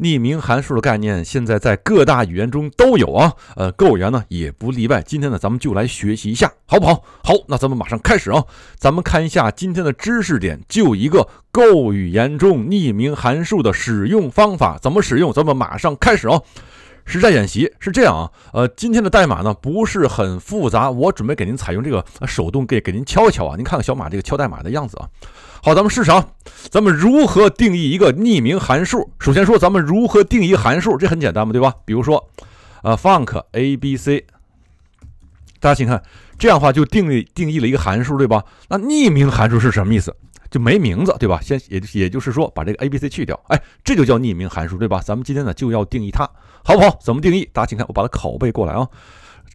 匿名函数的概念现在在各大语言中都有啊，呃，Go 语言呢也不例外。今天呢，咱们就来学习一下，好不好？好，那咱们马上开始啊。咱们看一下今天的知识点，就一个 Go 语言中匿名函数的使用方法，怎么使用？咱们马上开始啊。实战演习是这样啊，呃，今天的代码呢不是很复杂，我准备给您采用这个手动给给您敲一敲啊。您看看小马这个敲代码的样子啊。好，咱们试场，咱们如何定义一个匿名函数？首先说，咱们如何定义函数？这很简单嘛，对吧？比如说，呃，func a b c，大家请看，这样的话就定义定义了一个函数，对吧？那匿名函数是什么意思？就没名字，对吧？先也也就是说把这个 a b c 去掉，哎，这就叫匿名函数，对吧？咱们今天呢就要定义它，好不好？怎么定义？大家请看，我把它拷贝过来啊。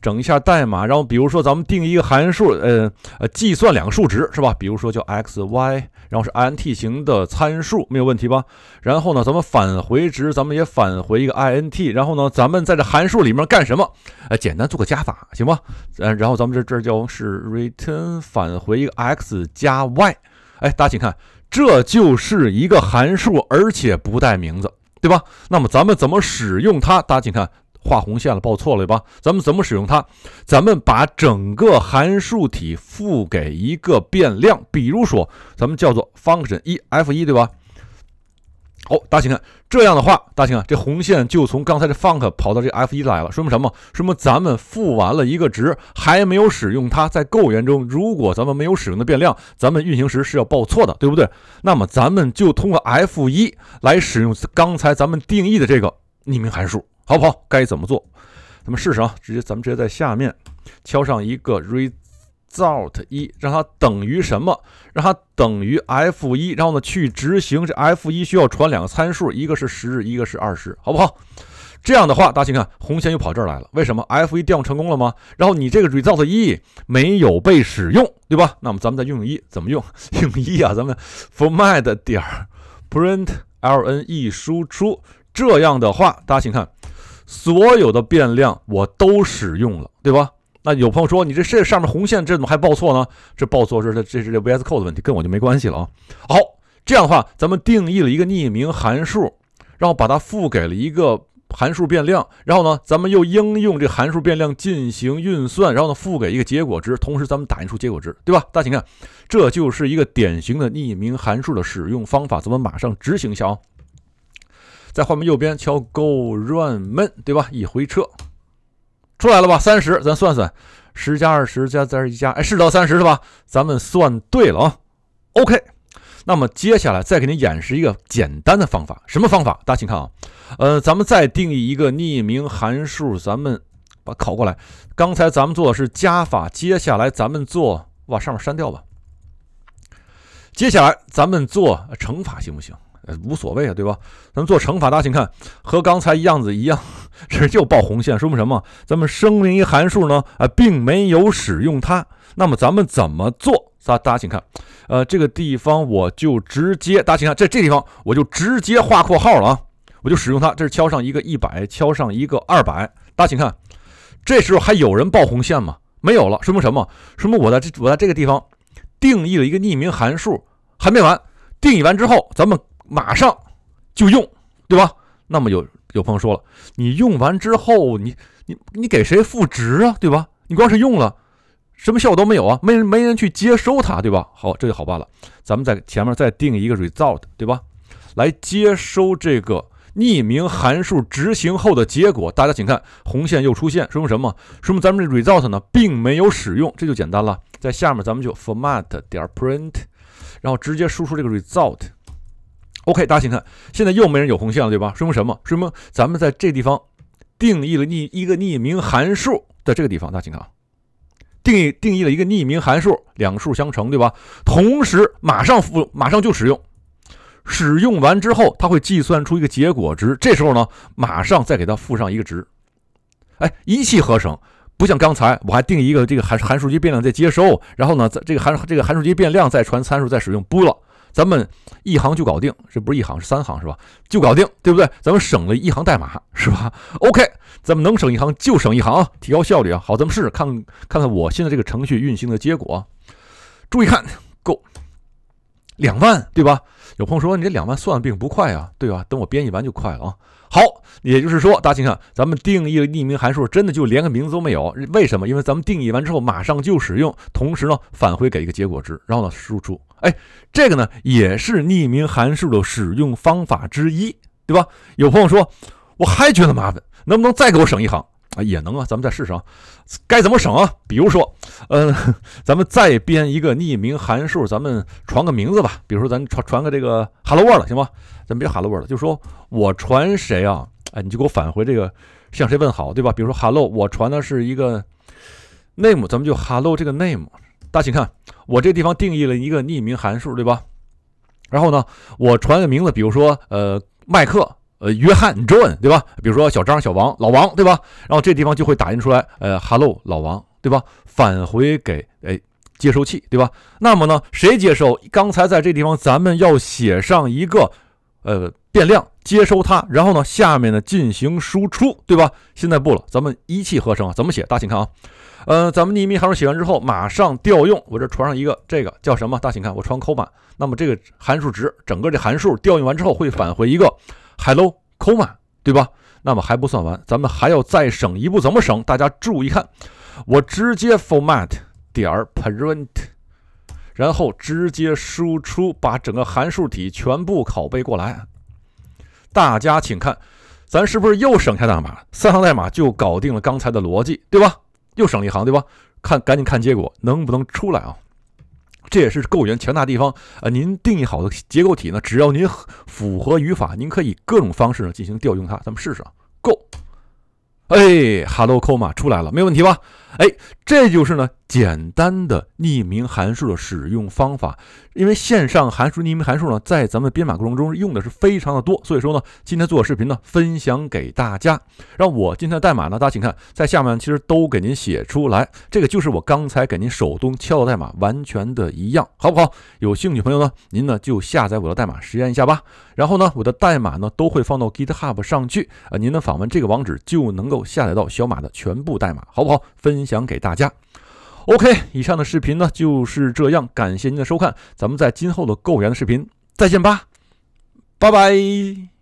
整一下代码，然后比如说咱们定一个函数，呃呃，计算两个数值是吧？比如说叫 x y，然后是 int 型的参数，没有问题吧？然后呢，咱们返回值，咱们也返回一个 int。然后呢，咱们在这函数里面干什么？哎，简单做个加法，行吧？嗯，然后咱们这这叫是 return 返回一个 x 加 y。哎，大家请看，这就是一个函数，而且不带名字，对吧？那么咱们怎么使用它？大家请看。画红线了，报错了对吧？咱们怎么使用它？咱们把整个函数体赋给一个变量，比如说咱们叫做 function 一 f 一对吧？好，大家请看，这样的话，大家请看，这红线就从刚才的 func 跑到这 f 一来了，说明什么？说明咱们赋完了一个值，还没有使用它。在 Go 语中，如果咱们没有使用的变量，咱们运行时是要报错的，对不对？那么咱们就通过 f 一来使用刚才咱们定义的这个匿名函数。好不好？该怎么做？咱们试试啊，直接咱们直接在下面敲上一个 result 一，让它等于什么？让它等于 f 一，然后呢去执行这 f 一需要传两个参数，一个是十，一个是二十，好不好？这样的话，大家请看，红线又跑这儿来了。为什么？f 一调用成功了吗？然后你这个 result 一没有被使用，对吧？那么咱们再用用一怎么用？用一啊，咱们 format 点 print l n 一输出。这样的话，大家请看。所有的变量我都使用了，对吧？那有朋友说，你这这上面红线这怎么还报错呢？这报错是这这是这 VS Code 的问题，跟我就没关系了啊。好，这样的话，咱们定义了一个匿名函数，然后把它赋给了一个函数变量，然后呢，咱们又应用这函数变量进行运算，然后呢，赋给一个结果值，同时咱们打印出结果值，对吧？大家请看，这就是一个典型的匿名函数的使用方法。咱们马上执行一下啊。在画面右边敲 go run man，对吧？一回车出来了吧？三十，咱算算，十加二十加再一加，哎，是到三十是吧？咱们算对了啊。OK，那么接下来再给您演示一个简单的方法，什么方法？大家请看啊，呃，咱们再定义一个匿名函数，咱们把拷过来。刚才咱们做的是加法，接下来咱们做，往上面删掉吧。接下来咱们做乘法，行不行？无所谓啊，对吧？咱们做乘法，大家请看，和刚才样子一样，这就报红线，说明什么？咱们声明一函数呢，啊，并没有使用它。那么咱们怎么做？大大家请看，呃，这个地方我就直接，大家请看，在这地方我就直接画括号了啊，我就使用它。这是敲上一个一百，敲上一个二百，大家请看，这时候还有人报红线吗？没有了，说明什么？说明我在这，我在这个地方定义了一个匿名函数，还没完，定义完之后，咱们。马上就用，对吧？那么有有朋友说了，你用完之后，你你你给谁赋值啊？对吧？你光是用了，什么效果都没有啊？没人没人去接收它，对吧？好，这就好办了。咱们在前面再定一个 result，对吧？来接收这个匿名函数执行后的结果。大家请看，红线又出现，说明什么？说明咱们这 result 呢，并没有使用。这就简单了，在下面咱们就 format 点 print，然后直接输出这个 result。OK，大家请看，现在又没人有红线了，对吧？说明什么？说明咱们在这地方定义了匿一个匿名函数，在这个地方，大家请看啊，定义定义了一个匿名函数，两数相乘，对吧？同时马上付，马上就使用，使用完之后，它会计算出一个结果值。这时候呢，马上再给它附上一个值，哎，一气呵成，不像刚才我还定一个这个函函数级变量在接收，然后呢，在这个函这个函数级变量再传参数再使用不了。咱们一行就搞定，这不是一行是三行是吧？就搞定，对不对？咱们省了一行代码是吧？OK，咱们能省一行就省一行，提高效率啊！好，咱们试试看看看我现在这个程序运行的结果，注意看。两万对吧？有朋友说你这两万算并不快啊，对吧？等我编译完就快了啊。好，也就是说，大家请看，咱们定义的匿名函数真的就连个名字都没有，为什么？因为咱们定义完之后马上就使用，同时呢返回给一个结果值，然后呢输出。哎，这个呢也是匿名函数的使用方法之一，对吧？有朋友说我还觉得麻烦，能不能再给我省一行？也能啊，咱们再试试，啊，该怎么省啊？比如说，嗯，咱们再编一个匿名函数，咱们传个名字吧。比如说，咱传传个这个 Hello World，行吗？咱别 Hello World 了，就说我传谁啊？哎，你就给我返回这个向谁问好，对吧？比如说 Hello，我传的是一个 name，咱们就 Hello 这个 name。大家请看，我这地方定义了一个匿名函数，对吧？然后呢，我传个名字，比如说呃，麦克。呃，约翰，John，对吧？比如说小张、小王、老王，对吧？然后这地方就会打印出来，呃，Hello，老王，对吧？返回给哎接收器，对吧？那么呢，谁接收？刚才在这地方咱们要写上一个呃变量接收它，然后呢下面呢进行输出，对吧？现在不了，咱们一气呵成啊，怎么写？大家请看啊，呃，咱们匿名函数写完之后马上调用，我这传上一个这个叫什么？大家请看，我传 c o m a 那么这个函数值，整个这函数调用完之后会返回一个。Hello，comma，对吧？那么还不算完，咱们还要再省一步，怎么省？大家注意看，我直接 format 点儿 print，然后直接输出，把整个函数体全部拷贝过来。大家请看，咱是不是又省下代码？三行代码就搞定了刚才的逻辑，对吧？又省了一行，对吧？看，赶紧看结果能不能出来啊？这也是构 o 言强大地方啊！您定义好的结构体呢，只要您符合语法，您可以各种方式呢进行调用它。咱们试试啊 Go，哎，Hello，comma 出来了，没问题吧？哎，这就是呢。简单的匿名函数的使用方法，因为线上函数、匿名函数呢，在咱们编码过程中用的是非常的多，所以说呢，今天做视频呢，分享给大家。让我今天的代码呢，大家请看，在下面其实都给您写出来，这个就是我刚才给您手动敲的代码，完全的一样，好不好？有兴趣朋友呢，您呢就下载我的代码实验一下吧。然后呢，我的代码呢都会放到 GitHub 上去啊，您呢访问这个网址就能够下载到小马的全部代码，好不好？分享给大家。OK，以上的视频呢就是这样，感谢您的收看，咱们在今后的购物园的视频再见吧，拜拜。